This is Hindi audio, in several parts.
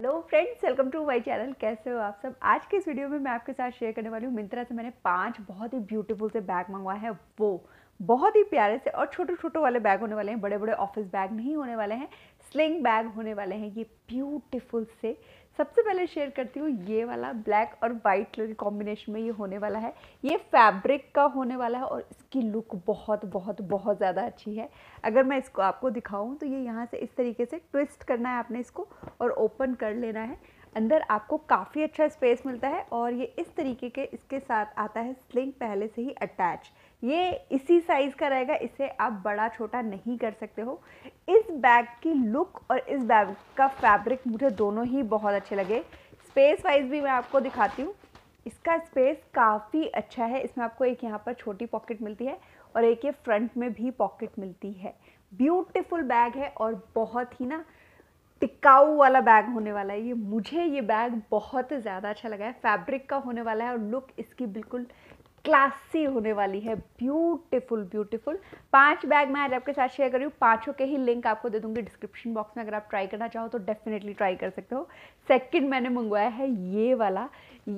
hello friends welcome to my channel कैसे हो आप सब आज के इस वीडियो में मैं आपके साथ शेयर करने वाली हूँ मिंत्रा से मैंने पांच बहुत ही ब्यूटीफुल से बैग मंगवाया है वो बहुत ही प्यारे से और छोटे छोटे वाले बैग होने वाले हैं बड़े बड़े ऑफिस बैग नहीं होने वाले हैं स्लिंग बैग होने वाले हैं ये ब्यूटिफुल से सबसे पहले शेयर करती हूँ ये वाला ब्लैक और वाइट कलर के कॉम्बिनेशन में ये होने वाला है ये फैब्रिक का होने वाला है और इसकी लुक बहुत बहुत बहुत ज़्यादा अच्छी है अगर मैं इसको आपको दिखाऊँ तो ये यहाँ से इस तरीके से ट्विस्ट करना है आपने इसको और ओपन कर लेना है अंदर आपको काफ़ी अच्छा स्पेस मिलता है और ये इस तरीके के इसके साथ आता है स्लिंग पहले से ही अटैच ये इसी साइज़ का रहेगा इसे आप बड़ा छोटा नहीं कर सकते हो इस बैग की लुक और इस बैग का फैब्रिक मुझे दोनों ही बहुत अच्छे लगे स्पेस वाइज भी मैं आपको दिखाती हूँ इसका स्पेस काफ़ी अच्छा है इसमें आपको एक यहाँ पर छोटी पॉकेट मिलती है और एक ये फ्रंट में भी पॉकेट मिलती है ब्यूटिफुल बैग है और बहुत ही ना टिकाऊ वाला बैग होने वाला है ये मुझे ये बैग बहुत ज़्यादा अच्छा लगा है फैब्रिक का होने वाला है और लुक इसकी बिल्कुल क्लासी होने वाली है ब्यूटीफुल ब्यूटीफुल पांच बैग मैं आज आपके साथ शेयर कर रही हूँ पाँचों के ही लिंक आपको दे दूंगी डिस्क्रिप्शन बॉक्स में अगर आप ट्राई करना चाहो तो डेफिनेटली ट्राई कर सकते हो सेकंड मैंने मंगवाया है ये वाला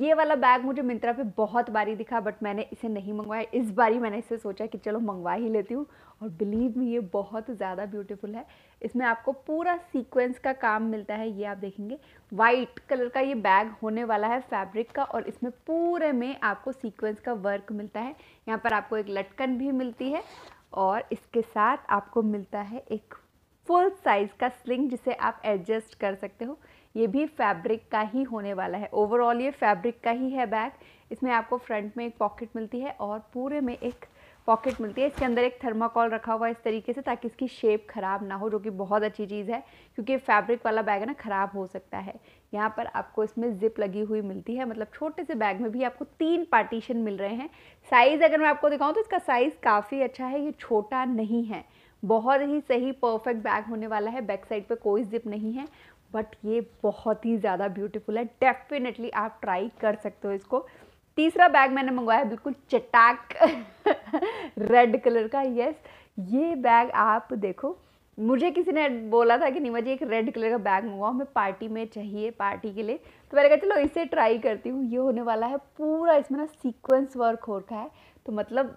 ये वाला बैग मुझे मिंत्रा पे बहुत बारी दिखा बट मैंने इसे नहीं मंगवाया इस बारी मैंने इसे सोचा कि चलो मंगवा ही लेती हूँ और बिलीव मी ये बहुत ज़्यादा ब्यूटीफुल है इसमें आपको पूरा सीक्वेंस का काम मिलता है ये आप देखेंगे वाइट कलर का ये बैग होने वाला है फैब्रिक का और इसमें पूरे में आपको सीक्वेंस का वर्क मिलता है यहाँ पर आपको एक लटकन भी मिलती है और इसके साथ आपको मिलता है एक फुल साइज़ का स्लिंग जिसे आप एडजस्ट कर सकते हो ये भी फैब्रिक का ही होने वाला है ओवरऑल ये फैब्रिक का ही है बैग इसमें आपको फ्रंट में एक पॉकेट मिलती है और पूरे में एक पॉकेट मिलती है इसके अंदर एक थर्माकॉल रखा हुआ है इस तरीके से ताकि इसकी शेप ख़राब ना हो जो कि बहुत अच्छी चीज़ है क्योंकि फैब्रिक वाला बैग है ना ख़राब हो सकता है यहाँ पर आपको इसमें जिप लगी हुई मिलती है मतलब छोटे से बैग में भी आपको तीन पार्टीशन मिल रहे हैं साइज़ अगर मैं आपको दिखाऊँ तो इसका साइज़ काफ़ी अच्छा है ये छोटा नहीं है बहुत ही सही परफेक्ट बैग होने वाला है बैक साइड पर कोई जिप नहीं है बट ये बहुत ही ज़्यादा ब्यूटीफुल है डेफिनेटली आप ट्राई कर सकते हो इसको तीसरा बैग मैंने मंगवाया बिल्कुल चटाक रेड कलर का यस ये बैग आप देखो मुझे किसी ने बोला था कि नीमा जी एक रेड कलर का बैग मंगवाओ हमें पार्टी में चाहिए पार्टी के लिए तो मैंने कहा चलो इसे ट्राई करती हूँ ये होने वाला है पूरा इसमें ना सीक्वेंस वर्क हो रखा है तो मतलब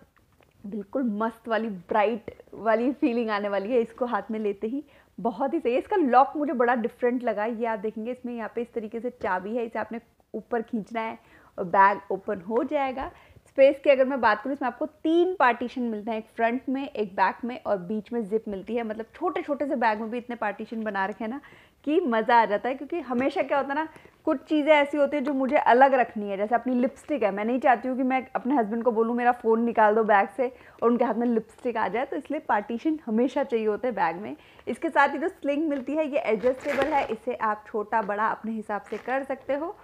बिल्कुल मस्त वाली ब्राइट वाली फीलिंग आने वाली है इसको हाथ में लेते ही बहुत ही सही है इसका लॉक मुझे बड़ा डिफरेंट लगा ये आप देखेंगे इसमें यहाँ पे इस तरीके से चाबी है इसे आपने ऊपर खींचना है और बैग ओपन हो जाएगा स्पेस की अगर मैं बात करूँ इसमें आपको तीन पार्टीशन मिलते हैं एक फ्रंट में एक बैक में और बीच में जिप मिलती है मतलब छोटे छोटे से बैग में भी इतने पार्टीशन बना रखे हैं ना कि मज़ा आ जाता है क्योंकि हमेशा क्या होता है ना कुछ चीज़ें ऐसी होती हैं जो मुझे अलग रखनी है जैसे अपनी लिपस्टिक है मैं नहीं चाहती हूँ कि मैं अपने हस्बैंड को बोलूँ मेरा फ़ोन निकाल दो बैग से और उनके हाथ में लिपस्टिक आ जाए तो इसलिए पार्टीशन हमेशा चाहिए होता है बैग में इसके साथ ही जो स्लिंग मिलती है ये एडजस्टेबल है इसे आप छोटा बड़ा अपने हिसाब से कर सकते हो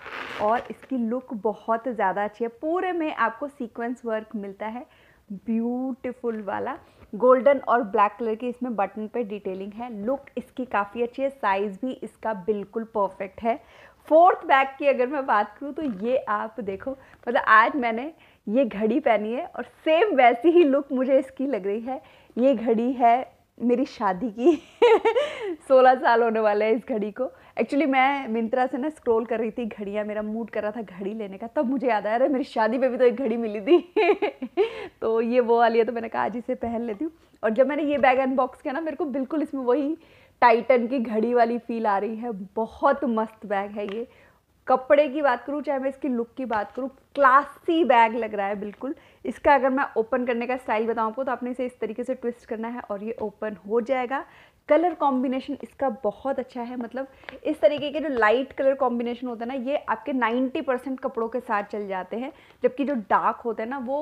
और इसकी लुक बहुत ज़्यादा अच्छी है पूरे में आपको सीक्वेंस वर्क मिलता है ब्यूटिफुल वाला गोल्डन और ब्लैक कलर की इसमें बटन पे डिटेलिंग है लुक इसकी काफ़ी अच्छी है साइज़ भी इसका बिल्कुल परफेक्ट है फोर्थ बैग की अगर मैं बात करूँ तो ये आप देखो मतलब आज मैंने ये घड़ी पहनी है और सेम वैसी ही लुक मुझे इसकी लग रही है ये घड़ी है मेरी शादी की सोलह साल होने वाले हैं इस घड़ी को एक्चुअली मैं मिंत्रा से ना स्क्रॉल कर रही थी घड़ियाँ मेरा मूड कर रहा था घड़ी लेने का तब मुझे याद आया अरे मेरी शादी पे भी तो एक घड़ी मिली थी तो ये वो वाली है तो मैंने कहा आज इसे पहन लेती हूँ और जब मैंने ये बैग अनबॉक्स किया ना मेरे को बिल्कुल इसमें वही टाइटन की घड़ी वाली फील आ रही है बहुत मस्त बैग है ये कपड़े की बात करूँ चाहे मैं इसकी लुक की बात करूँ क्लासी बैग लग रहा है बिल्कुल इसका अगर मैं ओपन करने का स्टाइल बताऊँ आपको तो आपने इसे इस तरीके से ट्विस्ट करना है और ये ओपन हो जाएगा कलर कॉम्बिनेशन इसका बहुत अच्छा है मतलब इस तरीके के जो लाइट कलर कॉम्बिनेशन होता है ना ये आपके 90 परसेंट कपड़ों के साथ चल जाते हैं जबकि जो डार्क होते हैं ना वो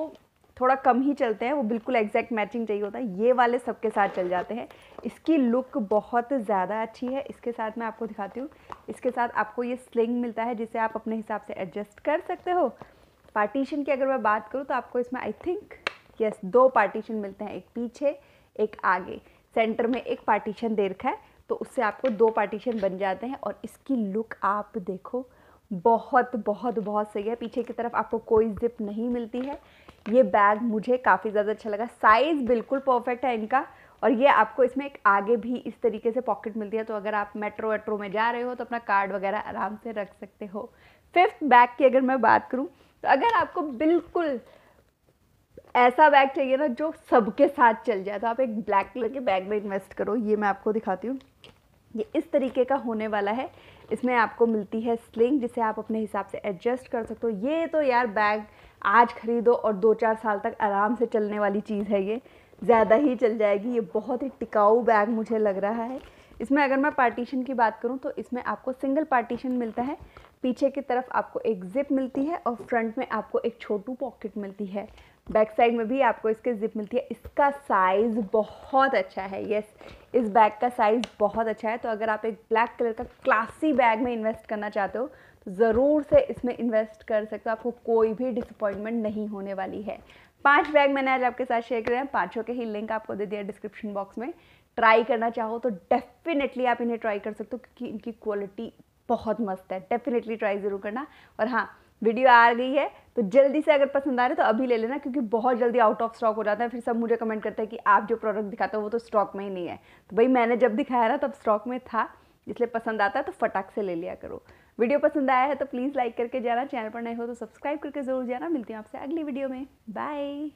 थोड़ा कम ही चलते हैं वो बिल्कुल एग्जैक्ट मैचिंग चाहिए होता है ये वाले सबके साथ चल जाते हैं इसकी लुक बहुत ज़्यादा अच्छी है इसके साथ मैं आपको दिखाती हूँ इसके साथ आपको ये स्लिंग मिलता है जिसे आप अपने हिसाब से एडजस्ट कर सकते हो पार्टीशन की अगर मैं बात करूँ तो आपको इसमें आई थिंक यस दो पार्टीशन मिलते हैं एक पीछे एक आगे सेंटर में एक पार्टीशन दे रखा है तो उससे आपको दो पार्टीशन बन जाते हैं और इसकी लुक आप देखो बहुत बहुत बहुत सही है पीछे की तरफ आपको कोई जिप नहीं मिलती है ये बैग मुझे काफ़ी ज़्यादा अच्छा लगा साइज़ बिल्कुल परफेक्ट है इनका और ये आपको इसमें एक आगे भी इस तरीके से पॉकेट मिलती है तो अगर आप मेट्रो वेट्रो में जा रहे हो तो अपना कार्ड वगैरह आराम से रख सकते हो फिफ्थ बैग की अगर मैं बात करूँ तो अगर आपको बिल्कुल ऐसा बैग चाहिए ना जो सबके साथ चल जाए तो आप एक ब्लैक कलर के बैग में इन्वेस्ट करो ये मैं आपको दिखाती हूँ ये इस तरीके का होने वाला है इसमें आपको मिलती है स्लिंग जिसे आप अपने हिसाब से एडजस्ट कर सकते हो ये तो यार बैग आज ख़रीदो और दो चार साल तक आराम से चलने वाली चीज़ है ये ज़्यादा ही चल जाएगी ये बहुत ही टिकाऊ बैग मुझे लग रहा है इसमें अगर मैं पार्टीशन की बात करूँ तो इसमें आपको सिंगल पार्टीशन मिलता है पीछे की तरफ आपको एक जिप मिलती है और फ्रंट में आपको एक छोटू पॉकेट मिलती है बैक साइड में भी आपको इसके जिप मिलती है इसका साइज़ बहुत अच्छा है यस yes, इस बैग का साइज़ बहुत अच्छा है तो अगर आप एक ब्लैक कलर का क्लासी बैग में इन्वेस्ट करना चाहते हो तो ज़रूर से इसमें इन्वेस्ट कर सकते हो आपको कोई भी डिसअपॉइंटमेंट नहीं होने वाली है पांच बैग मैंने आज आपके साथ शेयर करे हैं पांचों के ही लिंक आपको दे दिया डिस्क्रिप्शन बॉक्स में ट्राई करना चाहो तो डेफिनेटली आप इन्हें ट्राई कर सकते हो क्योंकि इनकी क्वालिटी बहुत मस्त है डेफिनेटली ट्राई ज़रूर करना और हाँ वीडियो आ गई है तो जल्दी से अगर पसंद आ रहा है तो अभी ले लेना क्योंकि बहुत जल्दी आउट ऑफ स्टॉक हो जाता है फिर सब मुझे कमेंट करते हैं कि आप जो प्रोडक्ट दिखाते हो वो तो स्टॉक में ही नहीं है तो भाई मैंने जब दिखाया ना तब स्टॉक में था इसलिए पसंद आता है तो फटाक से ले लिया करो वीडियो पसंद आया है तो प्लीज़ लाइक करके जाना चैनल पर नए हो तो सब्सक्राइब करके जरूर जाना मिलती हूँ आपसे अगली वीडियो में बाय